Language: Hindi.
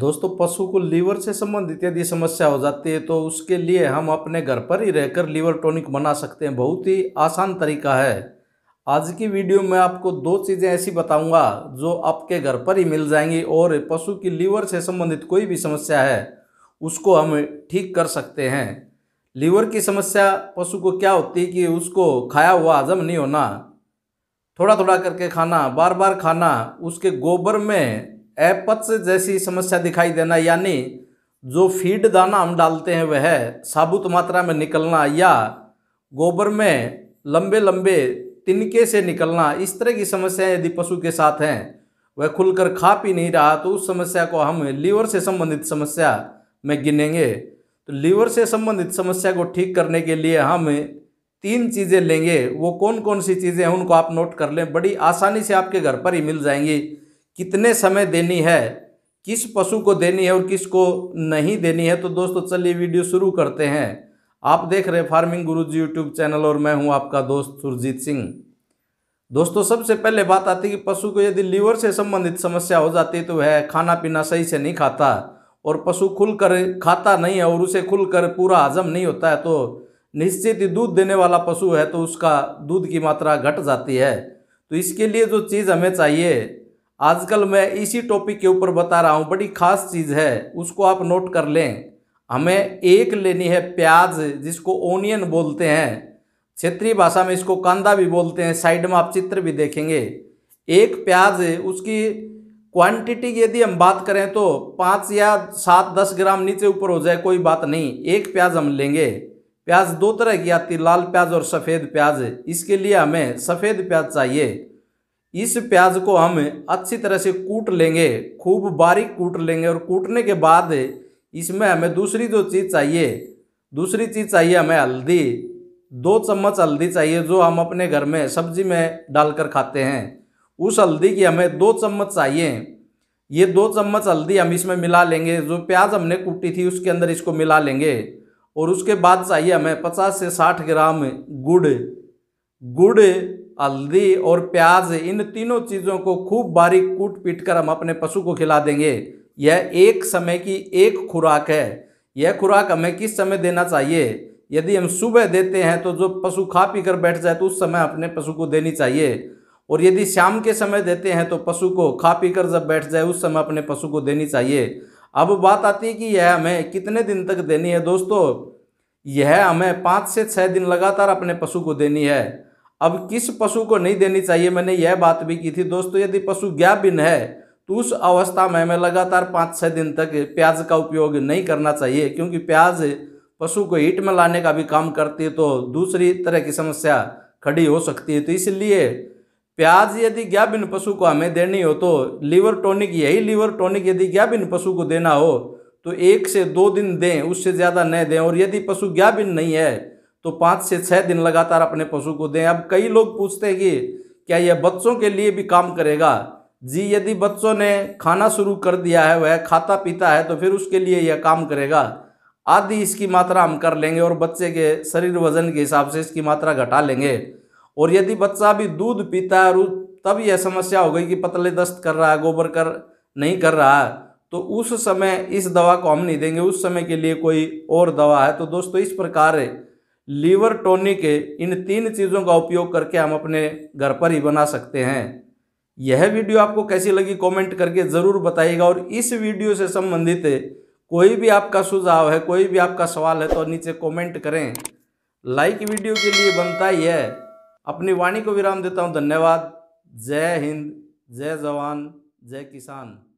दोस्तों पशु को लीवर से संबंधित यदि समस्या हो जाती है तो उसके लिए हम अपने घर पर ही रहकर लीवर टॉनिक बना सकते हैं बहुत ही आसान तरीका है आज की वीडियो में आपको दो चीज़ें ऐसी बताऊंगा जो आपके घर पर ही मिल जाएंगी और पशु की लीवर से संबंधित कोई भी समस्या है उसको हम ठीक कर सकते हैं लीवर की समस्या पशु को क्या होती है कि उसको खाया हुआ हजम नहीं होना थोड़ा थोड़ा करके खाना बार बार खाना उसके गोबर में अपच जैसी समस्या दिखाई देना यानी जो फीड दाना हम डालते हैं वह साबुत मात्रा में निकलना या गोबर में लंबे लंबे तिनके से निकलना इस तरह की समस्याएं यदि पशु के साथ हैं वह खुलकर खा पी नहीं रहा तो उस समस्या को हम लीवर से संबंधित समस्या में गिनेंगे तो लीवर से संबंधित समस्या को ठीक करने के लिए हम तीन चीज़ें लेंगे वो कौन कौन सी चीज़ें हैं उनको आप नोट कर लें बड़ी आसानी से आपके घर पर ही मिल जाएंगी कितने समय देनी है किस पशु को देनी है और किस को नहीं देनी है तो दोस्तों चलिए वीडियो शुरू करते हैं आप देख रहे हैं फार्मिंग गुरु जी यूट्यूब चैनल और मैं हूं आपका दोस्त सुरजीत सिंह दोस्तों सबसे पहले बात आती है कि पशु को यदि लीवर से संबंधित समस्या हो जाती है तो वह खाना पीना सही से नहीं खाता और पशु खुल कर खाता नहीं है और उसे खुलकर पूरा हजम नहीं होता है तो निश्चित ही दूध देने वाला पशु है तो उसका दूध की मात्रा घट जाती है तो इसके लिए जो चीज़ हमें चाहिए आजकल मैं इसी टॉपिक के ऊपर बता रहा हूँ बड़ी खास चीज़ है उसको आप नोट कर लें हमें एक लेनी है प्याज जिसको ओनियन बोलते हैं क्षेत्रीय भाषा में इसको कांदा भी बोलते हैं साइड में आप चित्र भी देखेंगे एक प्याज उसकी क्वांटिटी यदि हम बात करें तो पाँच या सात दस ग्राम नीचे ऊपर हो जाए कोई बात नहीं एक प्याज हम लेंगे प्याज दो तरह की आती लाल प्याज और सफ़ेद प्याज इसके लिए हमें सफ़ेद प्याज चाहिए इस प्याज को हम अच्छी तरह से कूट लेंगे खूब बारीक कूट लेंगे और कूटने के बाद इसमें हमें दूसरी जो चीज़ चाहिए दूसरी चीज़ चाहिए हमें हल्दी दो चम्मच हल्दी चाहिए जो हम अपने घर में सब्जी में डालकर खाते हैं उस हल्दी की हमें दो चम्मच चाहिए ये दो चम्मच हल्दी हम इसमें मिला लेंगे जो प्याज हमने कूटी थी उसके अंदर इसको मिला लेंगे और उसके बाद चाहिए हमें पचास से साठ ग्राम गुड़ गुड़ हल्दी और प्याज इन तीनों चीज़ों को खूब बारीक कूट पीट कर हम अपने पशु को खिला देंगे यह एक समय की एक खुराक है यह खुराक हमें किस समय देना चाहिए यदि हम सुबह देते हैं तो जो पशु खा पी कर बैठ जाए तो उस समय अपने पशु को देनी चाहिए और यदि शाम के समय देते हैं तो पशु को खा पी कर जब बैठ जाए उस समय अपने पशु को देनी चाहिए अब बात आती है कि यह हमें कितने दिन तक देनी है दोस्तों यह हमें पाँच से छः दिन लगातार अपने पशु को देनी है अब किस पशु को नहीं देनी चाहिए मैंने यह बात भी की थी दोस्तों यदि पशु ज्ञापिन है तो उस अवस्था में हमें लगातार पाँच छः दिन तक प्याज का उपयोग नहीं करना चाहिए क्योंकि प्याज पशु को हीट में लाने का भी काम करती है तो दूसरी तरह की समस्या खड़ी हो सकती है तो इसलिए प्याज यदि गैबिन पशु को हमें देनी हो तो लीवर टॉनिक यही लीवर टॉनिक यदि गैबिन पशु को देना हो तो एक से दो दिन दें उससे ज़्यादा न दें और यदि पशु गैबिन नहीं है तो पाँच से छः दिन लगातार अपने पशु को दें अब कई लोग पूछते हैं कि क्या यह बच्चों के लिए भी काम करेगा जी यदि बच्चों ने खाना शुरू कर दिया है वह खाता पीता है तो फिर उसके लिए यह काम करेगा आदि इसकी मात्रा हम कर लेंगे और बच्चे के शरीर वजन के हिसाब से इसकी मात्रा घटा लेंगे और यदि बच्चा भी दूध पीता है तब यह समस्या हो गई कि पतले दस्त कर रहा है गोबर कर नहीं कर रहा है तो उस समय इस दवा को हम नहीं देंगे उस समय के लिए कोई और दवा है तो दोस्तों इस प्रकार है लीवर टोनिक इन तीन चीज़ों का उपयोग करके हम अपने घर पर ही बना सकते हैं यह वीडियो आपको कैसी लगी कमेंट करके ज़रूर बताइएगा और इस वीडियो से संबंधित कोई भी आपका सुझाव है कोई भी आपका सवाल है तो नीचे कमेंट करें लाइक वीडियो के लिए बनता ही है अपनी वाणी को विराम देता हूँ धन्यवाद जय हिंद जय जवान जय किसान